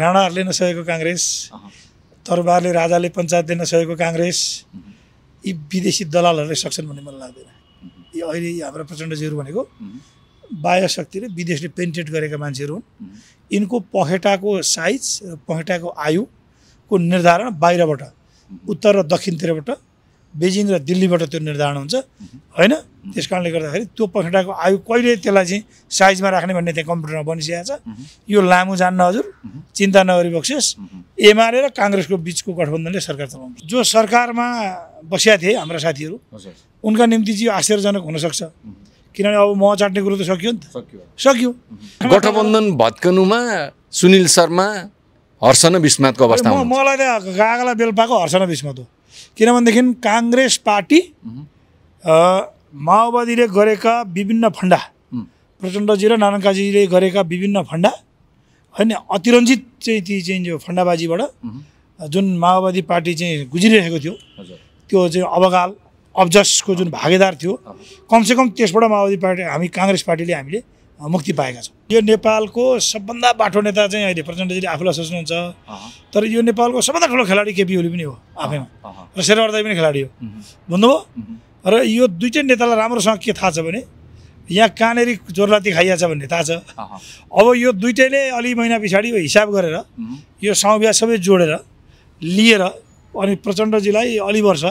राणाहरूले नसकेको काङ्ग्रेस तरबारले राजाले पञ्चायतले नसकेको काङ्ग्रेस यी विदेशी दलालहरूले सक्छन् भन्ने मलाई लाग्दैन यी अहिले हाम्रो प्रचण्डजीहरू भनेको बाह्य शक्तिले विदेशले पेन्टेड गरेका मान्छेहरू हुन् यिनको पखेटाको साइज र पखेटाको आयुको निर्धारण बाहिरबाट उत्तर र दक्षिणतिरबाट बेजिङ र दिल्लीबाट त्यो निर्धारण हुन्छ होइन त्यस कारणले गर्दाखेरि त्यो पखेटाको आयु कहिले त्यसलाई चाहिँ साइजमा राख्ने भन्ने त्यहाँ कम्प्युटरमा बनिसकेको छ यो लामो जान्न हजुर चिन्ता नगरी बक्सेस एमआरए र काङ्ग्रेसको बिचको गठबन्धनले सरकार चलाउँछ जो सरकारमा बसिया थिए हाम्रा साथीहरू उनका निम्ति चाहिँ आश्चर्यजनक हुनसक्छ किनभने अब म चाट्ने कुरो त सकियो नि त सकियो गठबन्धन भत्कनुमा सुनिल शर्मा हर्षण विस्मातको अवस्था मलाई त गागला बेलपाको हर्षण विस्मत हो किनभनेदेखि काङ्ग्रेस पार्टी माओवादीले गरेका विभिन्न फन्डा प्रचण्डजी र नानकाजीले गरेका विभिन्न फन्डा होइन अतिरञ्जित चाहिँ ती चाहिँ यो फन्डाबाजीबाट जुन माओवादी पार्टी चाहिँ गुज्रिरहेको थियो त्यो चाहिँ अबगाल अब्जसको जुन भागीदार थियो कमसेकम त्यसबाट माओवादी पार्टी हामी काङ्ग्रेस पार्टीले हामीले मुक्ति पाएका छौँ यो नेपालको सबभन्दा बाठो नेता चाहिँ अहिले प्रचण्डजीले आफूलाई सोच्नुहुन्छ तर यो नेपालको सबभन्दा ठुलो खेलाडी केपी ओली पनि हो आफैमा र शेरवर्दाई पनि खेलाडी हो भन्नुभयो र यो दुइटै नेतालाई राम्रोसँग के थाहा छ भने यहाँ कहाँनिर जोरलाती खाइया छ भन्ने थाहा छ अब यो दुइटैले अलि महिना पछाडि हिसाब गरेर यो साउ सबै जोडेर लिएर अनि प्रचण्डजीलाई अलि वर्ष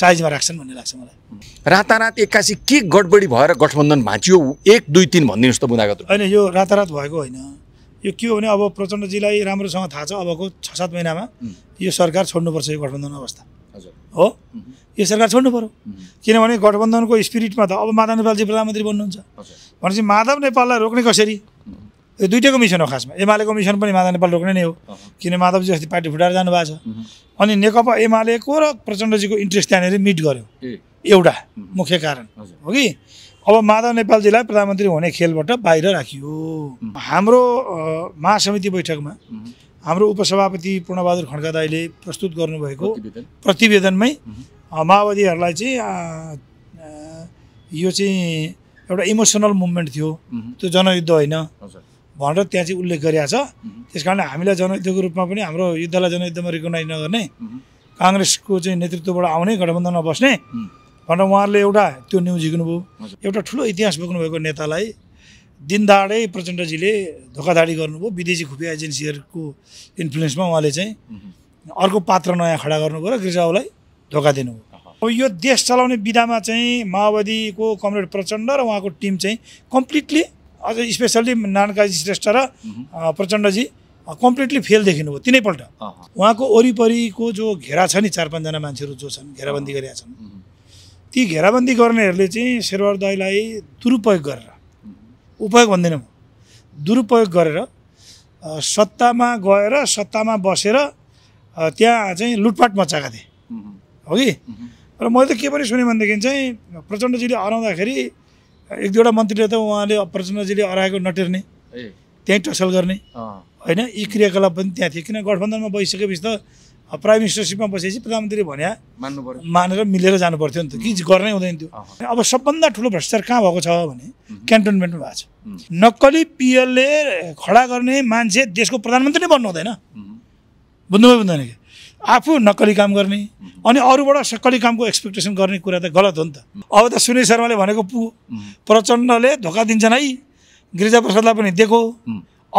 साइजमा राख्छन् भन्ने लाग्छ मलाई रातारात एक्कासी के गडबडी भएर गठबन्धन भाँचियो एक दुई तिन भनिदिनुहोस् त बुदागत होइन यो रातारात भएको होइन यो के हो भने अब प्रचण्डजीलाई राम्रोसँग थाहा छ अबको छ सात महिनामा यो सरकार छोड्नुपर्छ यो गठबन्धन अवस्था हो यो सरकार छोड्नु पऱ्यो किनभने गठबन्धनको स्पिरिटमा त अब माधव नेपालजी प्रधानमन्त्री बन्नुहुन्छ भनेपछि माधव नेपाललाई रोक्ने कसरी यो दुइटैको मिसन हो खासमा एमालेको मिसन पनि माधव नेपाल रोक्ने नै हो किन माधवजी अस्ति पार्टी फुटाएर जानुभएको छ अनि नेकपा एमालेको र प्रचण्डजीको इन्ट्रेस्ट त्यहाँनिर मिट गर्यो एउटा मुख्य कारण हो कि अब माधव नेपालजीलाई प्रधानमन्त्री हुने खेलबाट बाहिर राखियो हाम्रो महासमिति बैठकमा हाम्रो उपसभापति पूर्णबहादुर खड्का दाईले प्रस्तुत गर्नुभएको प्रतिवेदनमै माओवादीहरूलाई चाहिँ यो चाहिँ एउटा इमोसनल मुभमेन्ट थियो त्यो जनयुद्ध होइन भनेर त्यहाँ चाहिँ उल्लेख गरिरहेको छ त्यस कारणले हामीलाई जनयुद्धको रूपमा पनि हाम्रो युद्धलाई जनयुद्धमा रिकगनाइज नगर्ने काङ्ग्रेसको चाहिँ नेतृत्वबाट आउने गठबन्धनमा बस्ने भनेर उहाँहरूले एउटा त्यो न्युज झिक्नुभयो एउटा ठुलो इतिहास बोक्नुभएको नेतालाई दिनदाडै प्रचण्डजीले धोकाधाडी गर्नुभयो विदेशी खुफिया एजेन्सीहरूको इन्फ्लुएन्समा उहाँले चाहिँ अर्को पात्र नयाँ खडा गर्नुभयो र गिरिजाउलाई धोका दिनुभयो अब यो देश चलाउने विधामा चाहिँ माओवादीको कमरेड प्रचण्ड र उहाँको टिम चाहिँ कम्प्लिटली अझ स्पेसल्ली नानकाजी श्रेष्ठ र प्रचण्डजी कम्प्लिटली फेल देखिनुभयो तिनैपल्ट उहाँको वरिपरिको जो घेरा छ नि चार पाँचजना मान्छेहरू जो छन् घेराबन्दी गरेका छन् ती घेराबन्दी गर्नेहरूले चाहिँ शेरवार दाईलाई दुरुपयोग गरेर उपयोग भन्दैन म दुरुपयोग गरेर सत्तामा गएर सत्तामा बसेर त्यहाँ चाहिँ लुटपाट मचाएका थिएँ हो कि र मैले त के पनि सुनेँ भनेदेखि चाहिँ प्रचण्डजीले हराउँदाखेरि एक दुईवटा मन्त्रीले त उहाँले प्रचण्डजीले अराएको नटेर्ने त्यहीँ टसल गर्ने होइन यी क्रियाकलाप पनि त्यहाँ थियो किन गठबन्धनमा बसिसकेपछि त प्राइम मिनिस्टरसिपमा बसेपछि प्रधानमन्त्रीले भन्या मान्नु पर्यो मानेर मिलेर जानु पर्थ्यो नि त कि गर्नै हुँदैन थियो अब सबभन्दा ठुलो भ्रष्टाचार कहाँ भएको छ भने क्यान्टोनमेन्टमा भएको छ नक्कली पिएलले खडा गर्ने मान्छे देशको प्रधानमन्त्री नै बन्नु हुँदैन बुझ्नुभयो बुझ्दैन कि आफू नक्कली काम गर्ने अनि अरूबाट सक्कली कामको एक्सपेक्टेसन गर्ने कुरा त गलत हो नि त अब त सुनिल शर्माले भनेको पु प्रचण्डले धोका दिन्छन् है गिरिजा प्रसादलाई पनि दिएको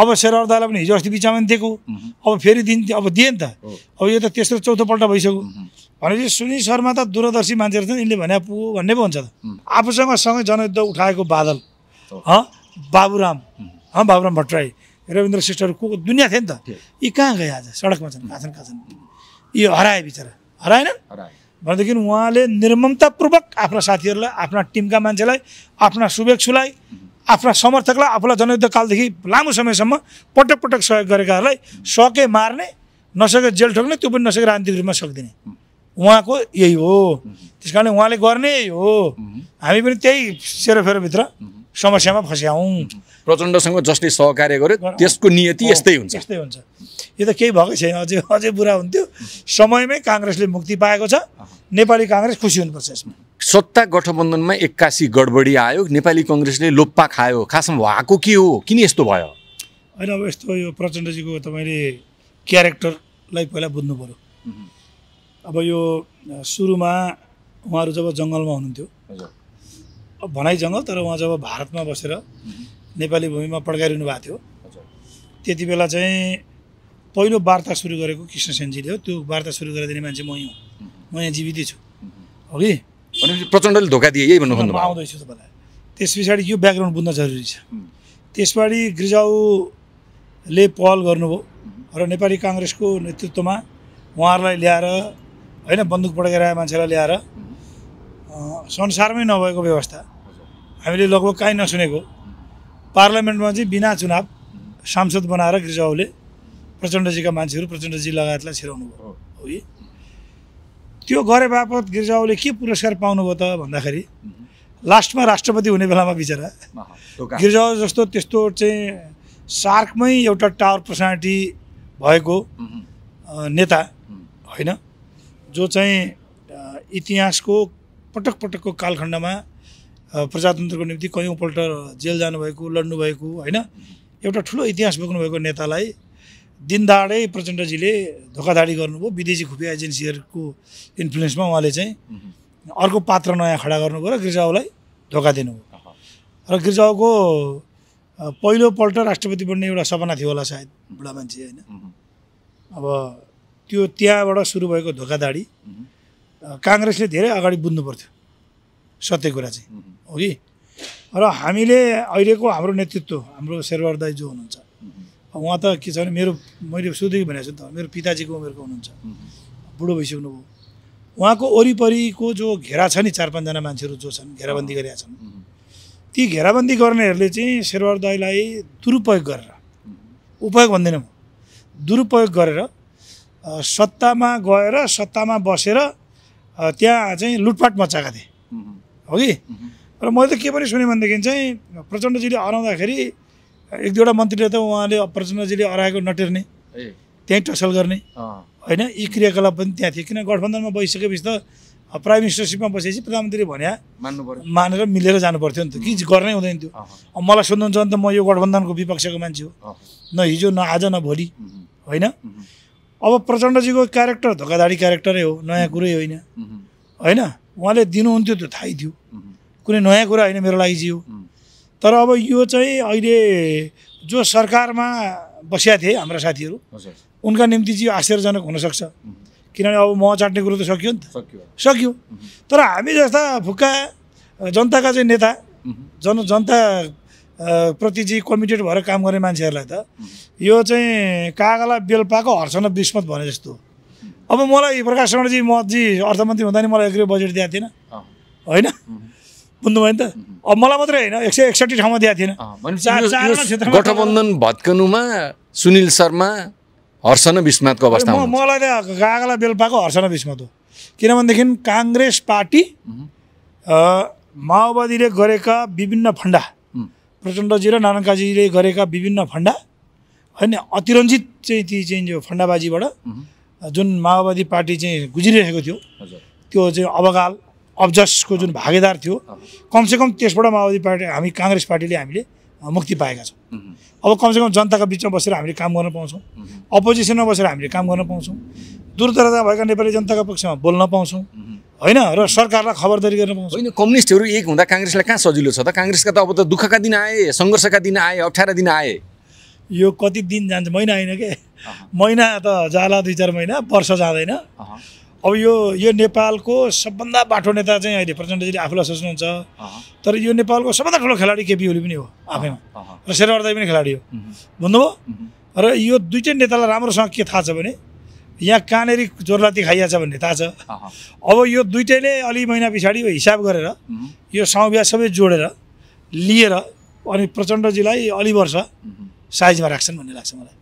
अब शेरवर्दालाई पनि हिजो अस्ति बिचमा पनि दिएको अब फेरि दिन्थ्यो अब दिए नि त अब यो त तेस्रो चौथोपल्ट भइसक्यो भनेपछि सुनिल शर्मा त दूरदर्शी मान्छेहरू छन् यिनले भने पु भन्ने पो हुन्छ त आफूसँग सँगै जनयुद्ध उठाएको बादल बाबुराम बाबुराम भट्टराई रविन्द्र श्रेष्ठहरू को दुनियाँ थियो नि त यी कहाँ गए आज सडकमा छन् कहाँ छन् कहाँ छन् यो हराए बिचरा हराएनन् भनेदेखि उहाँले निर्ममतापूर्वक आफ्ना साथीहरूलाई आफ्ना टिमका मान्छेलाई आफ्ना शुभेच्छुलाई आफ्ना समर्थकलाई आफूलाई जनयुद्धकालदेखि लामो समयसम्म पटक पटक सहयोग गरेकाहरूलाई सके मार्ने नसके जेल ठोक्ने त्यो पनि नसके राजनीतिक रूपमा सकिदिने उहाँको यही हो त्यस कारणले उहाँले गर्ने यही हो हामी पनि त्यही सेरोफेरोभित्र समस्यामा फस्याउँ प्रचण्डसँग जसले सहकार्य गर्यो त्यसको नियति यस्तै हुन्छ यस्तै हुन्छ यो त केही भएको छैन अझै अझै बुरा हुन्थ्यो समयमै काङ्ग्रेसले मुक्ति पाएको छ नेपाली काङ्ग्रेस खुसी हुनुपर्छ यसमा सत्ता गठबन्धनमा एक्कासी गडबडी आयो नेपाली कङ्ग्रेसले लोप्पा खायो खासमा भएको के हो किन यस्तो भयो होइन अब यस्तो यो प्रचण्डजीको तपाईँले क्यारेक्टरलाई पहिला बुझ्नु पऱ्यो अब यो सुरुमा उहाँहरू जब जङ्गलमा हुनुहुन्थ्यो भनाइजङ्ग तर उहाँ जब भारतमा बसेर नेपाली भूमिमा पड्काइरहनु भएको थियो त्यति बेला चाहिँ पहिलो वार्ता सुरु गरेको कृष्ण सेनजीले हो त्यो वार्ता सुरु गरिदिने मान्छे म हुँ म यहाँ जीवितै छु हो कि प्रचण्डले धोका दिए यही भन्नु आउँदैछु तपाईँलाई त्यस पछाडि यो ब्याकग्राउन्ड बुझ्न जरुरी छ त्यस पछाडि पहल गर्नुभयो र नेपाली काङ्ग्रेसको नेतृत्वमा उहाँहरूलाई ल्याएर होइन बन्दुक पड्काएर मान्छेलाई ल्याएर संसारमै नभएको व्यवस्था हामीले लगभग काहीँ नसुनेको पार्लियामेन्टमा चाहिँ बिना चुनाव सांसद बनाएर गिरिजाउले प्रचण्डजीका मान्छेहरू प्रचण्डजी लगायतलाई छिराउनु भयो हो त्यो गरे बापत गिरिजाउले के पुरस्कार पाउनुभयो त भन्दाखेरि लास्टमा राष्ट्रपति हुने बेलामा बिचरा गिरिजाउ जस्तो त्यस्तो चाहिँ सार्कमै एउटा टावर पर्सनालिटी भएको नेता होइन जो चाहिँ इतिहासको पटक पटकको कालखण्डमा प्रजातन्त्रको निम्ति कयौँपल्ट जेल जानुभएको लड्नुभएको होइन एउटा ठुलो इतिहास बोक्नुभएको नेतालाई दिनदाडै प्रचण्डजीले धोकाधाडी गर्नुभयो विदेशी खुफिया एजेन्सीहरूको इन्फ्लुएन्समा उहाँले चाहिँ अर्को पात्र नयाँ खडा गर्नुभयो र गिर्जाओलाई धोका दिनुभयो र गिर्जाओको पहिलोपल्ट राष्ट्रपति बन्ने एउटा सपना थियो होला सायद बुढा मान्छे होइन अब त्यो त्यहाँबाट सुरु भएको धोकाधाडी काङ्ग्रेसले धेरै अगाडि बुझ्नु पर्थ्यो सत्य कुरा चाहिँ हो कि र हामीले अहिलेको हाम्रो नेतृत्व हाम्रो शेरवार दाई जो हुनुहुन्छ उहाँ त के छ भने मेरो मैले सोधेको भनेको छु नि त मेरो पिताजीको उमेरको हुनुहुन्छ बुढो भइसक्नुभयो उहाँको वरिपरिको जो घेरा छ नि चार पाँचजना मान्छेहरू जो छन् घेराबन्दी गरेका छन् ती घेराबन्दी गर्नेहरूले चाहिँ शेरवार दाईलाई दुरुपयोग गरेर उपयोग भन्दैन म दुरुपयोग गरेर सत्तामा गएर सत्तामा बसेर त्यहाँ चाहिँ लुटपाट मचाएका थिएँ हो कि र मैले त के पनि सुनेँ भनेदेखि चाहिँ प्रचण्डजीले हराउँदाखेरि एक दुईवटा मन्त्रीले त उहाँले प्रचण्डजीले हराएको नटेर्ने त्यहीँ टसल गर्ने होइन यी क्रियाकलाप पनि त्यहाँ थिए किन गठबन्धनमा बसिसकेपछि त प्राइम मिनिस्टरसिपमा बसेपछि प्रधानमन्त्रीले भन्या मान्नु पर्यो मानेर मिलेर जानु पर्थ्यो नि त कि गर्नै हुँदैन थियो अब मलाई सोध्नुहुन्छ भने त म यो गठबन्धनको विपक्षको मान्छे हो न हिजो न आज न भोलि होइन अब प्रचण्डजीको क्यारेक्टर धोकाधाडी क्यारेक्टरै हो नयाँ कुरै होइन होइन उहाँले दिनुहुन्थ्यो त्यो थाहै थियो कुनै नयाँ कुरा होइन मेरो लागि चाहिँ तर अब यो चाहिँ अहिले जो सरकारमा बसिया थिए हाम्रा साथीहरू उनका निम्ति चाहिँ आश्चर्यजनक हुनसक्छ किनभने अब म चाट्ने कुरो त सकियो नि त सकियो तर हामी जस्ता फुक्का जनताका चाहिँ नेता जन जनता प्रति चाहिँ कमिटेड भएर काम गर्ने मान्छेहरूलाई त यो चाहिँ कागला बेलपाको हर्षण विस्मत भने जस्तो अब मलाई प्रकाश शर्माजी मजी अर्थमन्त्री हुँदा नि मलाई एक बजेट दिएको थिएन होइन बुझ्नुभयो नि त अब मलाई मात्रै होइन एक सय एकसट्ठी ठाउँमा दिएको थिएन गठबन्धन भत्कनुमा सुनिल शर्मा हर्षण विस्मतको अवस्था मलाई त कागला बेलपाको हर्षण विस्मत हो किनभनेदेखि काङ्ग्रेस पार्टी माओवादीले गरेका विभिन्न फन्डा प्रचण्डजी र नानकाजीले गरेका विभिन्न फन्डा होइन अतिरञ्जित चाहिँ ती चाहिँ यो फन्डाबाजीबाट जुन माओवादी पार्टी चाहिँ गुज्रिरहेको थियो त्यो चाहिँ अबगाल अब्जसको जुन भागेदार थियो कमसेकम त्यसबाट माओवादी पार्टी हामी काङ्ग्रेस पार्टीले हामीले मुक्ति पाएका छौँ अब कमसेकम जनताको बिचमा बसेर हामीले काम गर्न पाउँछौँ अपोजिसनमा बसेर हामीले काम गर्न पाउँछौँ दूरदराजा भएका नेपाली जनताको पक्षमा बोल्न पाउँछौँ होइन र सरकारलाई खबरदारी गर्न पाउँछ होइन कम्युनिस्टहरू एक हुँदा काङ्ग्रेसलाई कहाँ सजिलो छ त काङ्ग्रेसका त अब त दुःखका दिन आए सङ्घर्षका दिन आए अप्ठ्यारा दिन आए यो कति दिन जान्छ महिना होइन के महिना त जाला दुई चार महिना वर्ष जाँदैन अब यो यो नेपालको सबभन्दा बाठो नेता चाहिँ अहिले प्रचण्डजीले आफूलाई सोच्नुहुन्छ तर यो नेपालको सबभन्दा ठुलो खेलाडी केपी ओली पनि हो आफैमा र शेरवर्दा पनि खेलाडी हो भन्नुभयो र यो दुइटै नेतालाई राम्रोसँग के थाहा छ भने यहाँ कहाँनेरि जोरलाती खाइया छ भन्ने थाहा छ अब यो दुइटैले अलि महिना पछाडि हिसाब गरेर यो साउबिया सबै जोडेर लिएर अनि प्रचण्डजीलाई अलि वर्ष साइजमा राख्छन् भन्ने लाग्छ मलाई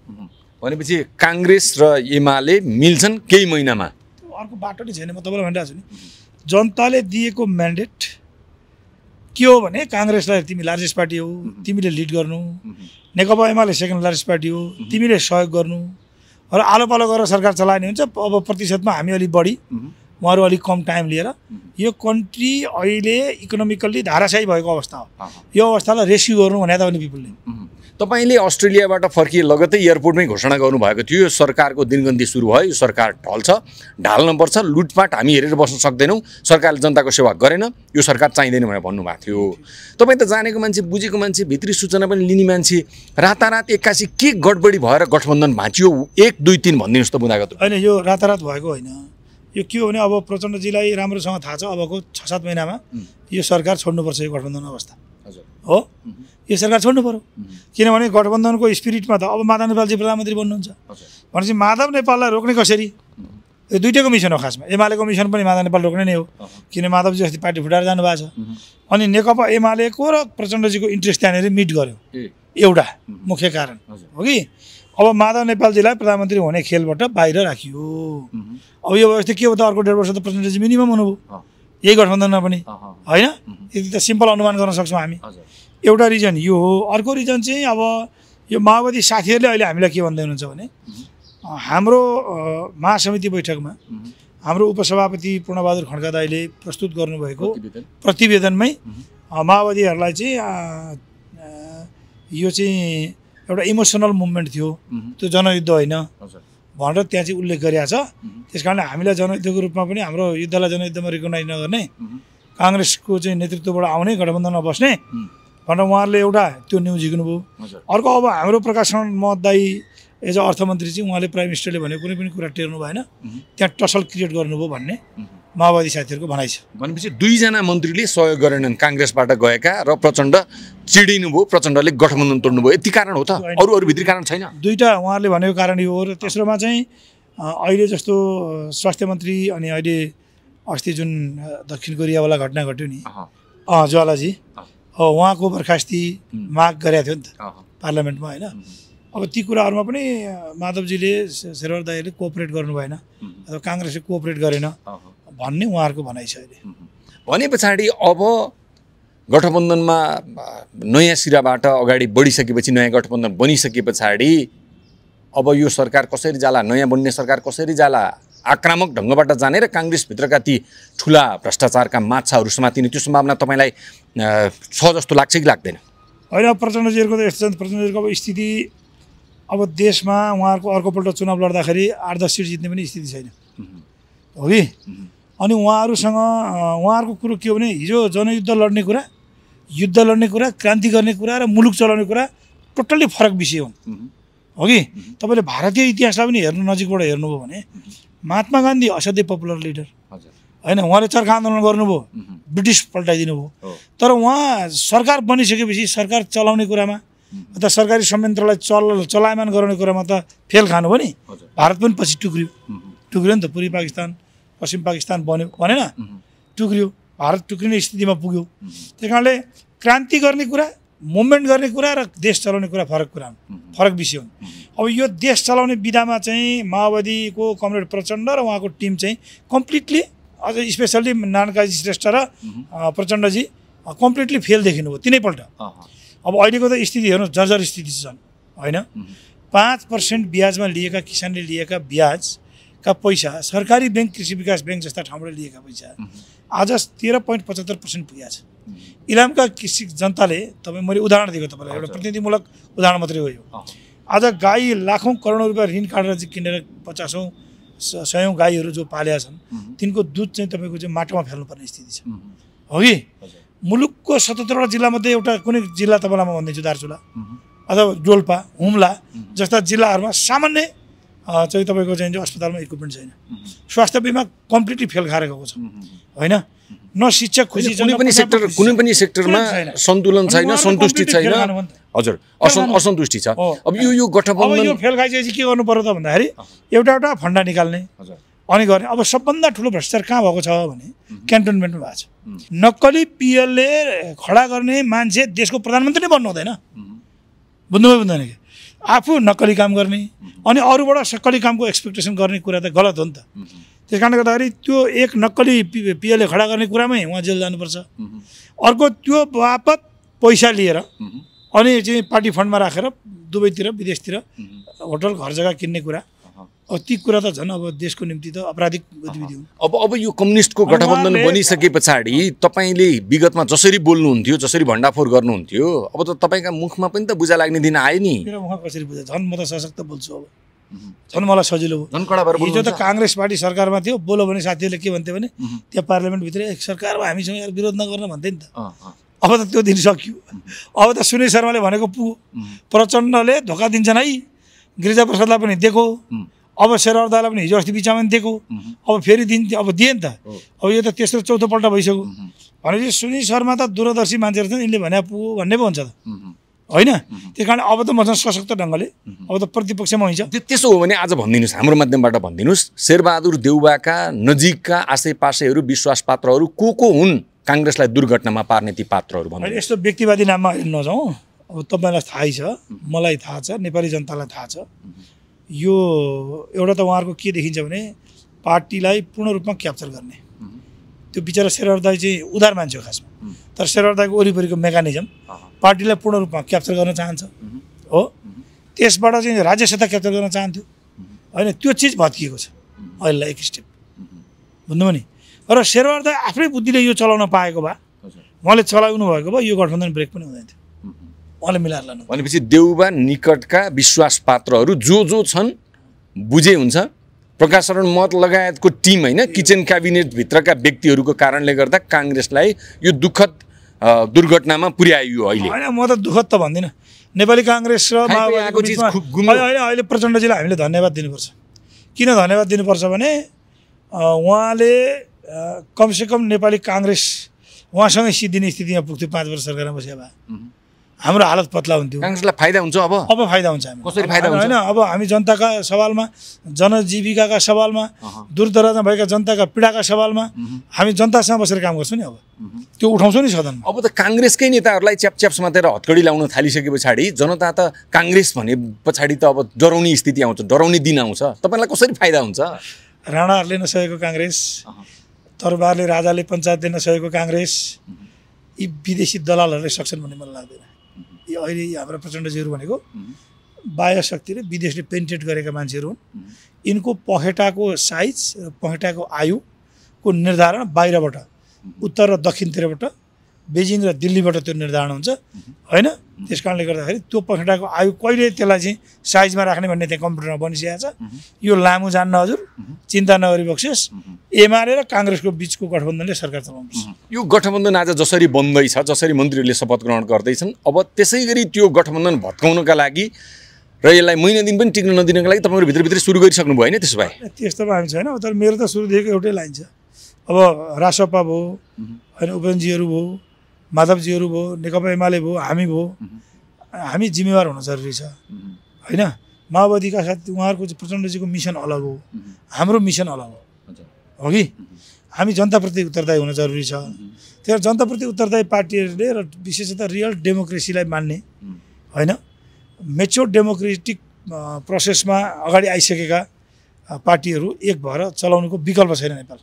भनेपछि काङ्ग्रेस र एमाले मिल्छन् केही महिनामा अर्को बाटो नै छैन म तपाईँलाई भनिरहेको छु नि जनताले दिएको म्यान्डेट के हो भने काङ्ग्रेसलाई तिमी लार्जेस्ट पार्टी हो तिमीले लिड गर्नु Nekapa Emale second largest party हो तिमीले सहयोग गर्नु र आलो पालो गरेर सरकार चलाने हुन्छ अब प्रतिशतमा हामी अलिक बढी उहाँहरू अलिक कम टाइम लिएर यो कन्ट्री अहिले इकोनोमिकल्ली धाराशायी भएको अवस्था हो यो अवस्थालाई रेस्क्यु गर्नु भने त अहिले पिपुलले तपाईँले अस्ट्रेलियाबाट फर्किए लगत्तै एयरपोर्टमै घोषणा गर्नुभएको थियो यो सरकारको दिनगन्ती सुरु भयो यो सरकार ढल्छ ढाल्नुपर्छ लुटपाट हामी हेरेर बस्न सक्दैनौँ सरकारले जनताको सेवा गरेन यो सरकार चाहिँदैन भनेर भन्नुभएको थियो तपाईँ त जानेको मान्छे बुझेको मान्छे भित्री सूचना पनि लिने मान्छे रातारात एक्कासी के गडबडी भएर गठबन्धन भाँचियो एक दुई तिन भनिदिनुहोस् त बुधागत होइन यो रातारात भएको होइन यो के हो भने अब प्रचण्डजीलाई राम्रोसँग थाहा छ अबको छ सात महिनामा यो सरकार छोड्नुपर्छ यो गठबन्धन अवस्था हजुर हो यो सरकार छोड्नु पऱ्यो किनभने गठबन्धनको स्पिरिटमा त अब माधव नेपालजी प्रधानमन्त्री बन्नुहुन्छ भनेपछि माधव नेपाललाई रोक्ने कसरी यो दुइटैको मिसन हो खासमा एमालेको मिसन पनि माधव नेपाल रोक्ने नै हो किन माधवजी अस्ति पार्टी फुटाएर जानुभएको छ अनि नेकपा एमालेको र प्रचण्डजीको इन्ट्रेस्ट त्यहाँनिर मिट गर्यो एउटा मुख्य कारण हो कि अब माधव नेपालजीलाई प्रधानमन्त्री हुने खेलबाट बाहिर राखियो अब यो व्यवस्था के हो त अर्को डेढ वर्ष त प्रचण्डजी मिनिमम हुनुभयो यही गठबन्धनमा पनि होइन यति त सिम्पल अनुमान गर्न सक्छौँ हामी एउटा रिजन यो हो अर्को रिजन चाहिँ अब यो माओवादी साथीहरूले अहिले हामीलाई के भन्दै हुनुहुन्छ भने हाम्रो महासमिति बैठकमा हाम्रो उपसभापति पूर्णबहादुर खड्का दाईले प्रस्तुत गर्नुभएको प्रतिवेदनमै माओवादीहरूलाई चाहिँ यो चाहिँ एउटा इमोसनल मुभमेन्ट थियो त्यो जनयुद्ध होइन भनेर त्यहाँ चाहिँ उल्लेख गरिरहेको छ त्यस कारणले हामीलाई जनयुद्धको रूपमा पनि हाम्रो युद्धलाई जनयुद्धमा रिकगनाइज नगर्ने काङ्ग्रेसको चाहिँ नेतृत्वबाट आउने गठबन्धनमा बस्ने भनेर उहाँहरूले एउटा त्यो न्युज झिक्नुभयो अर्को अब हाम्रो प्रकाशन दाई एज अ अर्थमन्त्री चाहिँ उहाँले प्राइम मिनिस्टरले भनेको कुनै पनि कुरा टेर्नु भएन त्यहाँ टसल क्रिएट गर्नुभयो भन्ने माओवादी साथीहरूको भनाइ छ भनेपछि दुईजना मन्त्रीले सहयोग गरेनन् काङ्ग्रेसबाट गएका र प्रचण्ड चिडिनुभयो प्रचण्डले गठबन्धन तोड्नुभयो यति कारण हो त अरू अरू भित्री कारण छैन दुईवटा उहाँहरूले भनेको कारण यो हो र तेस्रोमा चाहिँ अहिले जस्तो स्वास्थ्य मन्त्री अनि अहिले अस्ति जुन दक्षिण कोरियावाला घटना घट्यो नि ज्वालाजी उहाँको बर्खास्ती माग गरेका थियो नि त पार्लियामेन्टमा होइन अब ती कुराहरूमा पनि माधवजीले शेरवर दाईले कोअपरेट गर्नु भएन अथवा काङ्ग्रेसले कोअपरेट गरेन भन्ने उहाँहरूको भनाइ छ अहिले भने पछाडि अब गठबन्धनमा नयाँ सिराबाट अगाडि बढिसकेपछि नयाँ गठबन्धन बनिसके पछाडि अब यो सरकार कसरी जाला नयाँ बन्ने सरकार कसरी जाला आक्रामक ढङ्गबाट जाने र काङ्ग्रेसभित्रका ती ठुला भ्रष्टाचारका माछाहरू समातिने त्यो सम्भावना तपाईँलाई छ जस्तो लाग्छ कि लाग्दैन होइन प्रचण्डजीहरूको त यस्तो छ प्रचण्डजीहरूको अब स्थिति अब देशमा उहाँहरूको अर्कोपल्ट चुनाव लड्दाखेरि आठ दस सिट जित्ने पनि स्थिति छैन हो कि अनि उहाँहरूसँग उहाँहरूको कुरो के हो भने हिजो जनयुद्ध लड्ने कुरा युद्ध लड्ने कुरा क्रान्ति गर्ने कुरा र मुलुक चलाउने कुरा टोटल्ली फरक विषय हुन् हो कि तपाईँले भारतीय इतिहासलाई पनि हेर्नु नजिकबाट हेर्नुभयो भने महात्मा गान्धी असाध्यै पपुलर लिडर हजुर होइन उहाँले चर्खा आन्दोलन गर्नुभयो ब्रिटिस पल्टाइदिनु भयो तर उहाँ सरकार बनिसकेपछि सरकार चलाउने कुरामा अन्त सरकारी संयन्त्रलाई चल चलायमान गराउने कुरामा त फेल खानुभयो नि भारत पनि पछि टुक्रियो टुक्रियो नि त पूर्वी पाकिस्तान पश्चिम पाकिस्तान बन्यो भनेन टुक्रियो भारत टुक्रिने स्थितिमा पुग्यो त्यस कारणले क्रान्ति गर्ने कुरा मुभमेन्ट गर्ने कुरा र देश चलाउने कुरा फरक कुरा हुन् फरक विषय हुन् अब यो देश चलाउने विधामा चाहिँ माओवादीको कमरेड प्रचण्ड र उहाँको टिम चाहिँ कम्प्लिटली अझ स्पेसल्ली नानकाजी श्रेष्ठ र प्रचण्डजी कम्प्लिटली फेल देखिनुभयो तिनैपल्ट अब अहिलेको त स्थिति हेर्नु जर्जर स्थिति छन् होइन पाँच पर्सेन्ट ब्याजमा लिएका किसानले लिएका ब्याजका पैसा सरकारी ब्याङ्क कृषि विकास ब्याङ्क जस्ता ठाउँबाट लिएका पैसा आज तेह्र पोइन्ट पचहत्तर पर्सेन्ट पुगेको छ इलामका कृषि जनताले तपाईँ मैले उदाहरण दिएको तपाईँलाई एउटा प्रतिनिधिमूलक उदाहरण मात्रै हो यो आज गाई लाखौँ करोडौँ रुपियाँ ऋण काटेर चाहिँ किनेर पचासौँ सयौँ गाईहरू जो पालेका छन् तिनको दुध चाहिँ तपाईँको चाहिँ माटोमा फाल्नुपर्ने स्थिति छ हो कि मुलुकको सतहत्तरवटा जिल्लामध्ये एउटा कुनै जिल्ला तपाईँलाई म भनिदिन्छु दार्चुला अथवा डोल्पा हुम्ला जस्ता जिल्लाहरूमा सामान्य चाहिँ तपाईँको चाहिँ अस्पतालमा इक्विपमेन्ट छैन स्वास्थ्य बिमा कम्प्लिटली फेल खाएर गएको छ होइन न शिक्षक खोजी कुनै पनि सेक्टर कुनै पनि सेक्टरमा सन्तुलन छैन सन्तुष्टि छैन हजुर असन्तुष्टि छ अब यो यो गठबन्धन फेल खाइसकेपछि के गर्नु पर्यो त भन्दाखेरि एउटा एउटा फन्डा निकाल्ने अनि गर्ने अब सबभन्दा ठुलो भ्रष्टाचार कहाँ भएको छ भने क्यान्टोनमेन्टमा भएको छ नक्कली पिएलले खडा गर्ने मान्छे देशको प्रधानमन्त्री नै बन्नु हुँदैन बुझ्नुभयो बुझ्दैन कि आफू नक्कली काम गर्ने अनि अरूबाट सक्कली कामको एक्सपेक्टेसन गर्ने कुरा त गलत हो नि त त्यस कारणले गर्दाखेरि त्यो एक नक्कली पिएलए खडा गर्ने कुरामै उहाँ जेल जानुपर्छ अर्को त्यो बापत पैसा लिएर अनि चाहिँ पार्टी फन्डमा राखेर दुबईतिर विदेशतिर होटल घर जग्गा किन्ने कुरा अब ती कुरा त झन् अब देशको निम्ति त अपराधिक गतिविधि हो अब अब यो कम्युनिस्टको गठबन्धन बनिसके पछाडि तपाईँले विगतमा जसरी बोल्नुहुन्थ्यो जसरी भण्डाफोर गर्नुहुन्थ्यो अब त तपाईँका मुखमा पनि त बुझा लाग्ने दिन आयो नि मेरो मुखमा कसरी बुझा झन् म त सशक्त बोल्छु अब झन् मलाई सजिलो हो हिजो त काङ्ग्रेस पार्टी सरकारमा थियो बोलो भने साथीहरूले के भन्थ्यो भने त्यहाँ पार्लियामेन्टभित्र एक सरकारमा हामीसँग यार विरोध नगर्न भन्थ्यो नि त अब त त्यो दिन सकियो अब त सुनिल शर्माले भनेको पु प्रचण्डले धोका दिन्छन् है गिरिजा प्रसादलाई पनि दिएको अब शेर अर्दालाई पनि हिजो अस्ति बिचमा पनि दिएको अब फेरि दिन अब दिए नि त अब यो त तेस्रो चौथो चौथोपल्ट भइसक्यो भनेपछि सुनिल शर्मा त दूरदर्शी मान्छेहरू छन् यिनले भने पो भन्ने पो हुन्छ त होइन त्यही कारण अब त मसँग सशक्त ढङ्गले अब त प्रतिपक्षमा हुन्छ त्यो त्यसो हो भने आज भनिदिनुहोस् हाम्रो माध्यमबाट भनिदिनुहोस् शेरबहादुर देउवाका नजिकका विश्वास पात्रहरू को को हुन् काङ्ग्रेसलाई दुर्घटनामा पार्ने ती पात्रहरू भन्नु यस्तो व्यक्तिवादी नाममा नजाउँ अब तपाईँलाई थाहै छ मलाई थाहा छ नेपाली जनतालाई थाहा छ यो एउटा त उहाँहरूको के देखिन्छ भने पार्टीलाई पूर्ण रूपमा क्याप्चर गर्ने त्यो बिचरा दाई चाहिँ उधार मान्छे हो खासमा तर दाईको वरिपरिको मेकानिजम पार्टीलाई पूर्ण रूपमा क्याप्चर गर्न चाहन्छ हो त्यसबाट चाहिँ राज्य क्याप्चर गर्न चाहन्थ्यो होइन त्यो चिज भत्किएको छ अहिलेलाई एक स्टेप भन्नुभयो नि र शेरवार दाई आफ्नै बुद्धिले यो चलाउन पाएको भए उहाँले चलाउनु भएको भए यो गठबन्धन ब्रेक पनि हुँदैन थियो उहाँले मिलाएर लानु भनेपछि देउबा निकटका विश्वास पात्रहरू जो जो छन् बुझे हुन्छ प्रकाशरण मत लगायतको टिम होइन किचन क्याबिनेटभित्रका व्यक्तिहरूको कारणले गर्दा काङ्ग्रेसलाई यो दुःखद दुर्घटनामा पुर्यायो अहिले होइन म त दुःखद त भन्दिनँ नेपाली काङ्ग्रेस र होइन अहिले प्रचण्डजीलाई हामीले धन्यवाद दिनुपर्छ किन धन्यवाद दिनुपर्छ भने उहाँले कमसेकम नेपाली काङ्ग्रेस उहाँसँगै सिद्धिने स्थितिमा पुग्थ्यो पाँच वर्ष सरकारमा बसेको भए हाम्रो हालत पत्ला हुन्थ्यो काङ्ग्रेसलाई फाइदा हुन्छ अब अब फाइदा हुन्छ हामी कसरी फाइदा हुन्छ होइन अब हामी जनताका सवालमा जनजीविकाका सवालमा दूरदराजमा भएका जनताका पीडाका सवालमा हामी जनतासँग बसेर काम गर्छौँ नि अब त्यो उठाउँछौँ नि सदन अब त काङ्ग्रेसकै नेताहरूलाई च्याप च्यापच्याप समातेर हत्कडी लाउन थालिसके पछाडि जनता त काङ्ग्रेस भने पछाडि त अब डराउने स्थिति आउँछ डराउने दिन आउँछ तपाईँलाई कसरी फाइदा हुन्छ राणाहरूले नसकेको काङ्ग्रेस तरबारले राजाले पञ्चायतले नसकेको काङ्ग्रेस यी विदेशी दलालहरूले सक्छन् भन्ने मलाई लाग्दैन अहिले हाम्रो प्रचण्डजीहरू भनेको बाह्य शक्तिले विदेशले पेन्टेड गरेका मान्छेहरू हुन् यिनको पखेटाको साइज र पखेटाको आयुको निर्धारण बाहिरबाट उत्तर र दक्षिणतिरबाट बेजिङ र दिल्लीबाट त्यो निर्धारण हुन्छ होइन त्यस कारणले गर्दाखेरि त्यो पखेटाको आयु कहिले त्यसलाई चाहिँ साइजमा राख्ने भन्ने त्यहाँ कम्प्युटरमा बनिसकेको छ यो लामो जान्न हजुर चिन्ता नगरी बक्सेस एमआरए र काङ्ग्रेसको बिचको गठबन्धनले सरकार चलाउनुहोस् यो गठबन्धन आज जसरी बन्दैछ जसरी मन्त्रीहरूले शपथ ग्रहण गर्दैछन् अब त्यसै गरी त्यो गठबन्धन भत्काउनका लागि र यसलाई महिना दिन पनि टिक्न नदिनको लागि तपाईँहरू भित्रभित्र सुरु गरिसक्नु भयो होइन त्यसो भए त्यस्तो हामी छैन तर मेरो त सुरुदेखि एउटै लाइन छ अब रासपा भयो होइन उपेन्द्रजीहरू भयो माधवजीहरू भयो नेकपा एमाले भयो हामी भयो हामी जिम्मेवार हुन जरुरी छ होइन माओवादीका साथ उहाँहरूको प्रचण्डजीको मिसन अलग हो हाम्रो मिसन अलग हो हो कि हामी जनताप्रति उत्तरदायी हुन जरुरी छ त्यहाँ जनताप्रति उत्तरदायी पार्टीहरूले र विशेषतः रियल डेमोक्रेसीलाई मान्ने होइन मेच्योर डेमोक्रेटिक प्रोसेसमा अगाडि आइसकेका पार्टीहरू एक भएर चलाउनुको विकल्प छैन नेपाल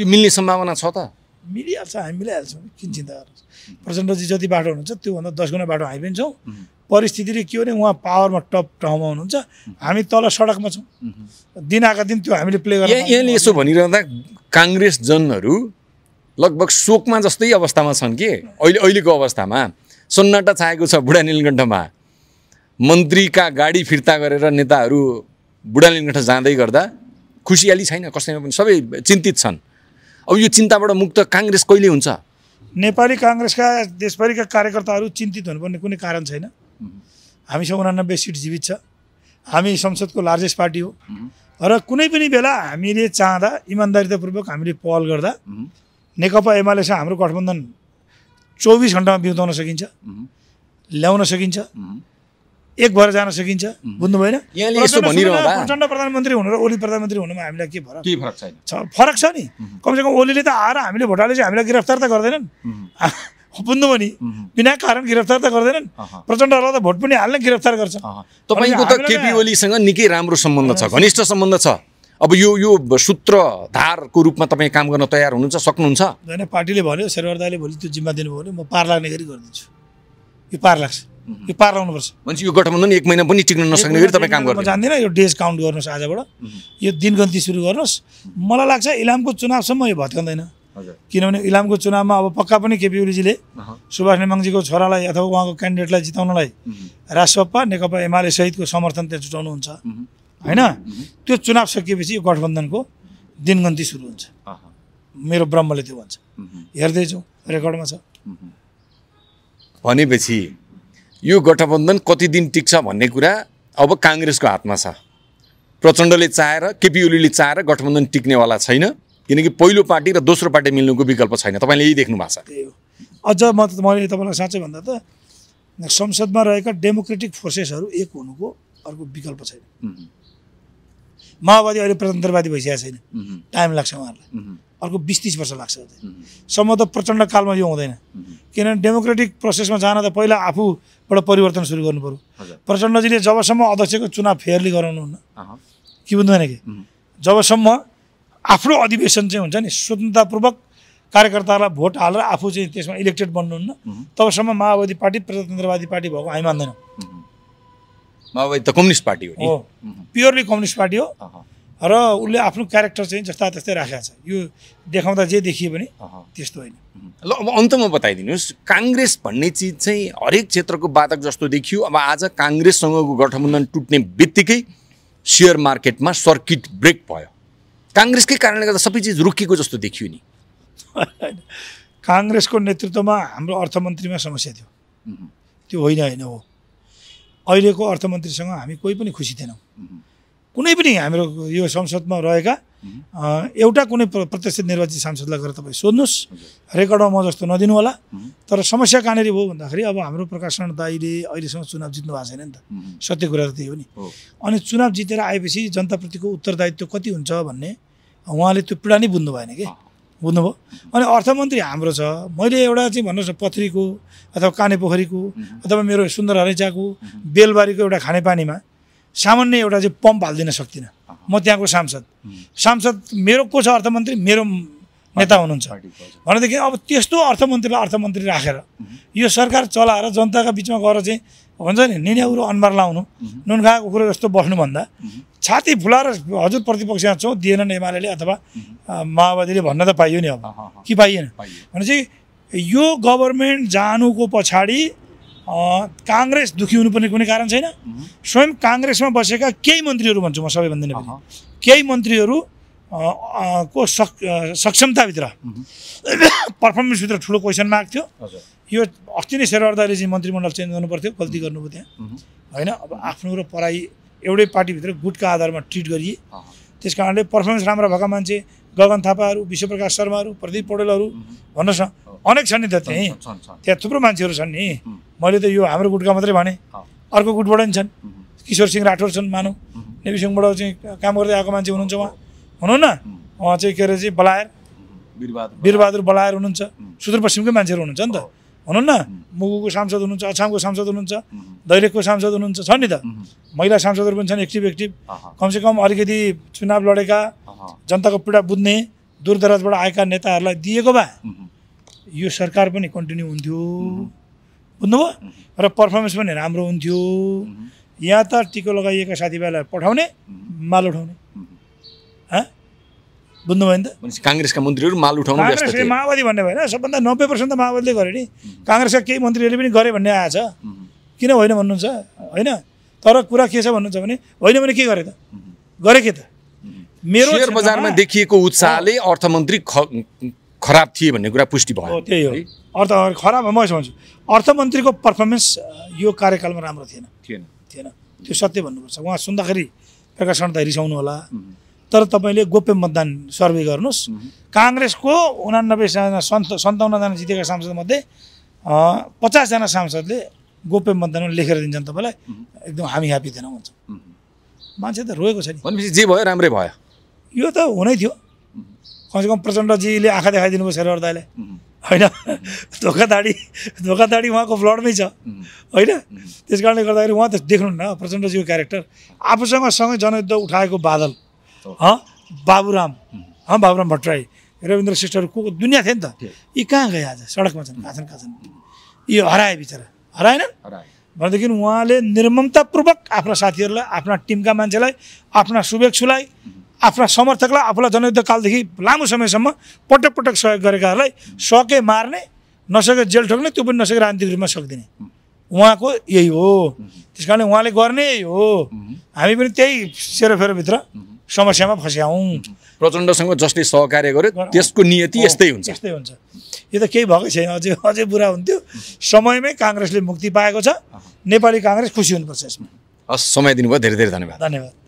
यो मिल्ने सम्भावना छ त मिलिहाल्छ हामी मिलाइहाल्छौँ किन चिन्ता गर्नुहोस् प्रचण्डजी जति बाटो हुनुहुन्छ त्योभन्दा दस गुणा बाटो हामी पनि छौँ परिस्थितिले के हो भने उहाँ पावरमा टप ठाउँमा हुनुहुन्छ हामी तल सडकमा छौँ दिन आएको दिन त्यो हामीले प्ले गर्छौँ यहाँले यसो भनिरहँदा काङ्ग्रेस जनहरू लगभग शोकमा जस्तै अवस्थामा छन् कि अहिले अहिलेको अवस्थामा सन्नाटा छाएको छ बुढा नीलकण्ठमा मन्त्रीका गाडी फिर्ता गरेर नेताहरू बुढा नीलकण्ठ जाँदै गर्दा खुसियाली छैन कसैमा पनि सबै चिन्तित छन् अब यो चिन्ताबाट मुक्त काङ्ग्रेस कहिले हुन्छ नेपाली काङ्ग्रेसका देशभरिका कार्यकर्ताहरू चिन्तित हुनुपर्ने कुनै कारण छैन हामीसँग उनानब्बे सिट जीवित छ हामी संसदको लार्जेस्ट पार्टी हो र कुनै पनि बेला हामीले चाहँदा इमान्दारितापूर्वक हामीले पहल गर्दा नेकपा एमालेसँग हाम्रो गठबन्धन चौबिस घन्टामा बिउताउन सकिन्छ ल्याउन सकिन्छ एक भएर जान सकिन्छ बुझ्नु भएन प्रचण्ड प्रधानमन्त्री हुनु र ओली प्रधानमन्त्री हुनुमा हामीलाई के फरक के फरक छैन छ फरक छ नि कमसेकम ओलीले त आएर हामीले भोटाले चाहिँ हामीलाई गिरफ्तार त गर्दैनन् बुझ्नुभयो नि बिना कारण गिरफ्तार त गर्दैनन् प्रचण्डहरूलाई त भोट पनि हाल्ने गिरफ्तार गर्छ तपाईँको त केपी ओलीसँग निकै राम्रो सम्बन्ध छ घनिष्ठ सम्बन्ध छ अब यो यो सूत्रधारको रूपमा तपाईँ काम गर्न तयार हुनुहुन्छ सक्नुहुन्छ होइन पार्टीले भन्यो शेरवार भोलि त्यो जिम्मा दिनुभयो भने म पार लाग्ने गरी गरिदिन्छु यो पार लाग्छ यो पार लाउनुपर्छ भनेपछि यो गठबन्धन एक महिना पनि टिक्न नसक्ने गरी तपाईँ काम गर्नु जान्दिनँ यो डेज काउन्ट गर्नुहोस् आजबाट यो दिनगन्ती सुरु गर्नुहोस् मलाई लाग्छ इलामको चुनावसम्म यो भत्काउँदैन किनभने इलामको चुनावमा अब पक्का पनि केपी ओलीजीले सुभाष नेमाङजीको छोरालाई अथवा उहाँको क्यान्डिडेटलाई जिताउनलाई राजसपा नेकपा एमाले सहितको समर्थन त्यहाँ जुटाउनुहुन्छ होइन त्यो चुनाव सकिएपछि यो गठबन्धनको दिनगन्ती सुरु हुन्छ मेरो ब्रह्मले त्यो भन्छ हेर्दै जाउँ रेकर्डमा छ भनेपछि यो गठबन्धन कति दिन टिक्छ भन्ने कुरा अब काङ्ग्रेसको हातमा छ प्रचण्डले चाहेर केपी ओलीले चाहेर गठबन्धन टिक्नेवाला छैन किनकि पहिलो पार्टी र दोस्रो पार्टी मिल्नुको विकल्प छैन तपाईँले यही देख्नु भएको छ अझ म त मैले तपाईँलाई साँच्चै भन्दा त संसदमा रहेका डेमोक्रेटिक फोर्सेसहरू एक हुनुको अर्को विकल्प छैन माओवादी अहिले प्रजातन्त्रवादी भइसकेको छैन टाइम लाग्छ उहाँहरूलाई अर्को बिस तिस वर्ष लाग्छ सम्भवतः प्रचण्ड कालमा यो हुँदैन किनभने डेमोक्रेटिक प्रोसेसमा जान त पहिला आफूबाट परिवर्तन सुरु गर्नु पऱ्यो प्रचण्डजीले जबसम्म अध्यक्षको चुनाव फेयरली गराउनुहुन्न कि बुझ्दैन कि जबसम्म आफ्नो अधिवेशन चाहिँ हुन्छ नि स्वतन्त्रतापूर्वक कार्यकर्ताहरूलाई भोट हालेर आफू चाहिँ त्यसमा इलेक्टेड बन्नुहुन्न तबसम्म माओवादी पार्टी प्रजातन्त्रवादी पार्टी भएको हामी मान्दैनौँ माओवादी त कम्युनिस्ट पार्टी हो नि प्योरली कम्युनिस्ट पार्टी हो र उसले आफ्नो क्यारेक्टर चाहिँ जस्ता त्यस्तै राखेको छ यो देखाउँदा जे देखियो भने त्यस्तो होइन ल अब अन्तमा बताइदिनुहोस् काङ्ग्रेस भन्ने चिज चाहिँ हरेक क्षेत्रको बाधक जस्तो देखियो अब आज काङ्ग्रेससँगको गठबन्धन टुट्ने बित्तिकै सेयर मार्केटमा सर्किट ब्रेक भयो काङ्ग्रेसकै कारणले गर्दा सबै चिज रोकिएको जस्तो देखियो नि काङ्ग्रेसको नेतृत्वमा हाम्रो अर्थमन्त्रीमा समस्या थियो त्यो होइन होइन हो अहिलेको अर्थमन्त्रीसँग हामी कोही पनि खुसी थिएनौँ कुनै पनि हाम्रो यो संसदमा रहेका एउटा कुनै प्रत्यक्ष निर्वाचित सांसदलाई गएर तपाईँ सोध्नुहोस् रेकर्डमा म जस्तो नदिनु होला तर समस्या कहाँनिर भयो भन्दाखेरि अब हाम्रो प्रकाशन दाईले अहिलेसम्म चुनाव जित्नु भएको छैन नि त सत्य कुरा त त्यही हो नि अनि चुनाव जितेर आएपछि जनताप्रतिको उत्तरदायित्व कति हुन्छ भन्ने उहाँले त्यो पीडा नै बुझ्नु भएन कि बुझ्नुभयो अनि अर्थमन्त्री हाम्रो छ मैले एउटा चाहिँ भन्नुहोस् न पथरीको अथवा काने पोखरीको अथवा मेरो सुन्दर हरैचाको बेलबारीको एउटा खानेपानीमा सामान्य एउटा चाहिँ पम्प हालिदिन सक्दिनँ म त्यहाँको सांसद सांसद मेरो को छ अर्थमन्त्री मेरो नेता हुनुहुन्छ भनेदेखि अब त्यस्तो अर्थमन्त्रीलाई अर्थमन्त्री राखेर यो सरकार चलाएर जनताका बिचमा गएर चाहिँ भन्छ नि निन्याउरो अनुहार लाउनु नुन खाएको कुरो जस्तो बस्नुभन्दा छाती फुलाएर हजुर प्रतिपक्ष प्रतिपक्षमा छौँ दिएनन् एमाले अथवा माओवादीले भन्न त पाइयो नि अब कि पाइएन भनेपछि यो गभर्मेन्ट जानुको पछाडि काङ्ग्रेस दुखी हुनुपर्ने कुनै कारण छैन स्वयं काङ्ग्रेसमा बसेका केही मन्त्रीहरू भन्छु म सबैभन्दा केही मन्त्रीहरू को सक सक्षमताभित्र पर्फर्मेन्सभित्र ठुलो क्वेसन मार्क थियो यो अस्ति नै शेरबहादुरले चाहिँ मन्त्रीमण्डल चेन्ज गर्नु पर्थ्यो गल्ती गर्नुभयो त्यहाँ होइन अब आफ्नो र पढाइ एउटै पार्टीभित्र गुटका आधारमा ट्रिट गरिए त्यस कारणले पर्फर्मेन्स राम्रो भएका मान्छे गगन थापाहरू विश्वप्रकाश शर्माहरू प्रदीप पौडेलहरू भन्नुहोस् न अनेक छन् नि त त्यहीँ त्यहाँ थुप्रो मान्छेहरू छन् नि मैले त यो हाम्रो गुटका मात्रै भने अर्को गुटबाट नि छन् किशोर सिंह राठौर छन् मानौ मानौँ सिंहबाट चाहिँ काम गर्दै आएको मान्छे हुनुहुन्छ उहाँ न उहाँ चाहिँ के अरे चाहिँ बलायर वीरबहादुर बलायर हुनुहुन्छ सुदूरपश्चिमकै मान्छेहरू हुनुहुन्छ नि त हुनुहुन्न मुगुको सांसद हुनुहुन्छ अछामको सांसद हुनुहुन्छ दैलेखको सांसद हुनुहुन्छ छ नि त महिला सांसदहरू पनि छन् एक्टिभ एक्टिभ कमसेकम अलिकति चुनाव लडेका जनताको पीडा बुझ्ने दूरदराजबाट आएका नेताहरूलाई दिएको भए यो सरकार पनि कन्टिन्यू हुन्थ्यो बुझ्नुभयो र पर्फर्मेन्स पनि राम्रो हुन्थ्यो यहाँ त टिको लगाइएका साथीभाइलाई पठाउने माल उठाउने बुझ्नुभयो नि त काङ्ग्रेसका मन्त्रीहरू माल उठाउनु काङ्ग्रेसले माओवादी भन्ने भएन सबभन्दा नब्बे पर्सेन्ट त माओवादीले गरे नि काङ्ग्रेसका केही मन्त्रीहरूले पनि गरे भन्ने आएछ किन होइन भन्नुहुन्छ होइन तर कुरा के छ भन्नुहुन्छ भने होइन भने के गरे त गरे के त मेरो शेयर बजारमा देखिएको उत्साहले अर्थमन्त्री खराब थिए भन्ने कुरा पुष्टि भयो त्यही हो अर्थ खराब म यसो भन्छु अर्थमन्त्रीको पर्फर्मेन्स यो कार्यकालमा राम्रो थिएन थिएन थिएन त्यो सत्य भन्नुपर्छ उहाँ सुन्दाखेरि प्रकाश त रिसाउनु होला तर तपाईँले गोप्य मतदान सर्वे गर्नुहोस् काङ्ग्रेसको उनानब्बे सन्त सन्ताउन्नजना जितेका सांसदमध्ये पचासजना सांसदले गोप्य मतदानमा लेखेर दिन्छन् तपाईँलाई एकदम हामी ह्याप्पी थिएनौँ हुन्छ मान्छे त रोएको छ नि भनेपछि जे भयो राम्रै भयो यो त हुनै थियो कमसेकम प्रचण्डजीले आँखा देखाइदिनु भयो शेरवर्दाले होइन धोकाधाडी धोकाधाडी उहाँको ब्लडमै छ होइन त्यस कारणले गर्दाखेरि उहाँ त देख्नुहुन्न प्रचण्डजीको क्यारेक्टर आफूसँग सँगै जनयुद्ध उठाएको बादल बाबुराम हँ बाबुराम भट्टराई रविन्द्र श्रेष्ठहरू को दुनियाँ थियो नि त यी कहाँ गए आज सडकमा छन् कहाँ छन् कहाँ छन् यो हराए बिचरा हराएनन् भनेदेखि उहाँले निर्ममतापूर्वक आफ्ना साथीहरूलाई आफ्ना टिमका मान्छेलाई आफ्ना शुभेच्छुलाई आफ्ना समर्थकलाई आफूलाई जनयुद्धकालदेखि लामो समयसम्म पटक पटक सहयोग गरेकाहरूलाई सके मार्ने नसके जेल ठोक्ने त्यो पनि नसके राजनीतिक रूपमा सकिदिने उहाँको यही हो त्यस कारणले उहाँले गर्ने यही हो हामी पनि त्यही सेरोफेरोभित्र समस्यामा फस्याउँ प्रचण्डसँग जसले सहकार्य गर्यो त्यसको नियति यस्तै हुन्छ यस्तै हुन्छ यो त केही भएकै छैन अझै अझै बुरा हुन्थ्यो समयमै काङ्ग्रेसले मुक्ति पाएको छ नेपाली काङ्ग्रेस खुसी हुनुपर्छ यसमा हस् समय दिनुभयो धेरै धेरै धन्यवाद धन्यवाद